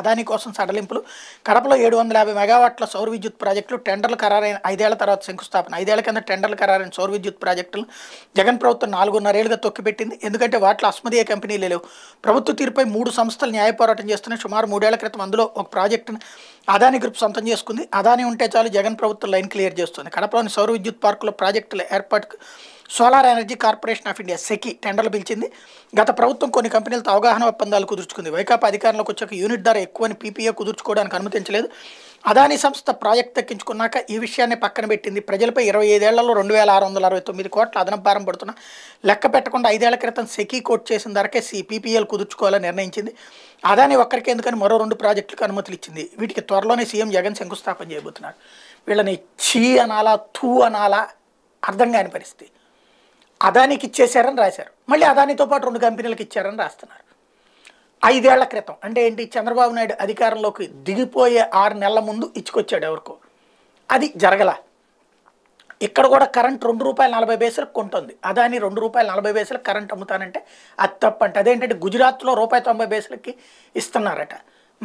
అదాని కోసం సడలింపులు కడపలో ఏడు వందల యాభై మెగావాట్ల సౌర విద్యుత్ ప్రాజెక్టులు టెండర్లు ఖరారైన ఐదేళ్ల తర్వాత శంకుస్థాపన ఐదేళ్ల కింద టెండర్లు ఖరారైన సౌర విద్యుత్ ప్రాజెక్టులు జగన్ ప్రభుత్వం నాలుగున్నరేళ్లుగా తొక్కిపెట్టింది ఎందుకంటే వాటిలో అస్మదీయ కంపెనీలు లేవు ప్రభుత్వ తీరుపై మూడు సంస్థలు న్యాయ పోరాటం చేస్తున్నాయి సుమారు మూడేళ్ల క్రితం అందులో ఒక ప్రాజెక్టును అదాని గ్రూప్ సొంతం చేసుకుంది అదాని ఉంటే చాలు జగన్ ప్రభుత్వం లైన్ క్లియర్ చేస్తుంది కడపలోని సౌర విద్యుత్ పార్కులో ప్రాజెక్టుల ఏర్పాటుకు solar energy corporation of India SECI టెండర్లు పిలిచింది గత ప్రభుత్వం కొన్ని కంపెనీలతో అవగాహన ఒప్పందాలు కుదుర్చుకుంది వైకాపా అధికారంలోకి వచ్చాక యూనిట్ ధర ఎక్కువని పీపీఏ కుదుర్చుకోవడానికి అనుమతించలేదు అదాని సంస్థ ప్రాజెక్ట్ తగ్గించుకున్నాక ఈ విషయాన్ని పక్కన పెట్టింది ప్రజలపై ఇరవై ఐదేళ్లలో రెండు వేల ఆరు వందల అరవై తొమ్మిది కోట్ల అదనపు భారం పడుతున్న లెక్క పెట్టకుండా ఐదేళ్ల క్రితం సెకీ కోర్టు చేసిన ధరకే సిపిపిఎల్ కుదుర్చుకోవాలని నిర్ణయించింది అదాని ఒక్కరికి ఎందుకని మరో రెండు ప్రాజెక్టులకు అనుమతులు ఇచ్చింది వీటికి త్వరలోనే సీఎం జగన్ శంకుస్థాపన చేయబోతున్నాడు వీళ్ళని చీ అనాలా తూ అనాలా అర్థం కాని పరిస్థితి అదానికి ఇచ్చేశారని రాశారు మళ్ళీ అదానితో పాటు రెండు కంపెనీలకు ఇచ్చారని రాస్తున్నారు ఐదేళ్ల క్రితం అంటే ఏంటి చంద్రబాబు నాయుడు అధికారంలోకి దిగిపోయే ఆరు నెలల ముందు ఇచ్చుకొచ్చాడు ఎవరికో అది జరగల ఇక్కడ కూడా కరెంట్ రెండు రూపాయల నలభై పైసలకు కొంటుంది అదాని రెండు రూపాయల నలభై పైసలకు కరెంట్ అమ్ముతానంటే అది తప్పంట అదేంటంటే గుజరాత్లో రూపాయి తొంభై పైసలకి ఇస్తున్నారట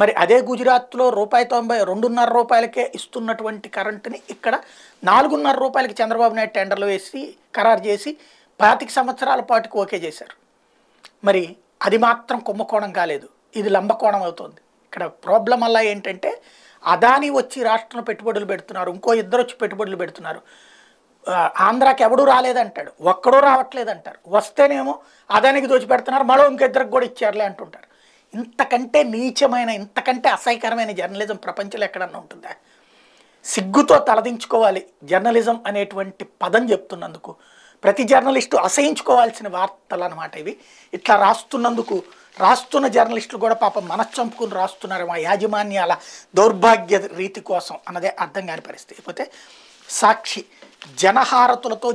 మరి అదే గుజరాత్లో రూపాయి తొంభై రెండున్నర రూపాయలకే ఇస్తున్నటువంటి కరెంటుని ఇక్కడ నాలుగున్నర రూపాయలకి చంద్రబాబు నాయుడు టెండర్లు వేసి ఖరారు చేసి పాతిక సంవత్సరాల పాటుకు ఓకే చేశారు మరి అది మాత్రం కుంభకోణం కాలేదు ఇది లంబకోణం అవుతుంది ఇక్కడ ప్రాబ్లం అలా ఏంటంటే అదాని వచ్చి రాష్ట్రంలో పెట్టుబడులు పెడుతున్నారు ఇంకో ఇద్దరు వచ్చి పెట్టుబడులు పెడుతున్నారు ఆంధ్రాకి ఎవడూ రాలేదంటాడు ఒక్కడూ రావట్లేదంటారు వస్తేనేమో అదానికి దోచి పెడుతున్నారు మరో ఇంకిద్దరికి కూడా ఇచ్చారులే అంటుంటారు ఇంతకంటే నీచమైన ఇంతకంటే అసహ్యకరమైన జర్నలిజం ప్రపంచంలో ఎక్కడన్నా ఉంటుందా సిగ్గుతో తలదించుకోవాలి జర్నలిజం అనేటువంటి పదం చెప్తున్నందుకు ప్రతి జర్నలిస్టు అసహించుకోవాల్సిన వార్తలు అనమాట ఇవి ఇట్లా రాస్తున్నందుకు రాస్తున్న జర్నలిస్టులు కూడా పాపం మనశ్చంపుకుని రాస్తున్నారు మా యాజమాన్యాల దౌర్భాగ్య రీతి కోసం అన్నదే అర్థం కాని పరిస్థితి పోతే సాక్షి జనహారతులతో